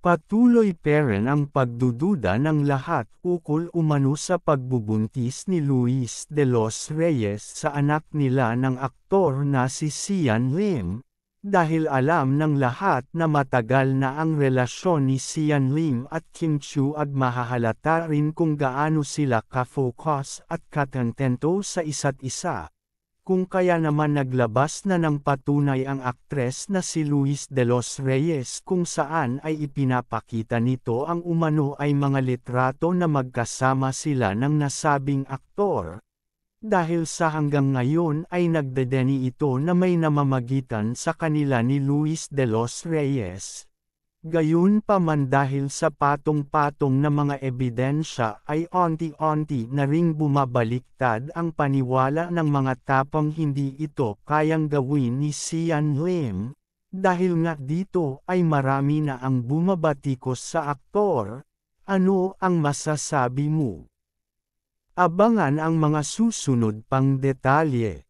Patuloy pa ang pagdududa ng lahat ukol umano sa pagbubuntis ni Luis de los Reyes sa anak nila ng aktor na si Sian Lim, dahil alam ng lahat na matagal na ang relasyon ni Sian Lim at Kim Chu at mahahalata rin kung gaano sila kafocus at katentento sa isa't isa kung kaya naman naglabas na ng patunay ang aktres na si Luis de los Reyes kung saan ay ipinapakita nito ang umano ay mga litrato na magkasama sila ng nasabing aktor. Dahil sa hanggang ngayon ay nagdedeni ito na may namamagitan sa kanila ni Luis de los Reyes pa man dahil sa patong-patong na mga ebidensya ay onti-onti na ring bumabaliktad ang paniwala ng mga tapang hindi ito kayang gawin ni Sian Lim, dahil nga dito ay marami na ang bumabatikos sa aktor, ano ang masasabi mo? Abangan ang mga susunod pang detalye.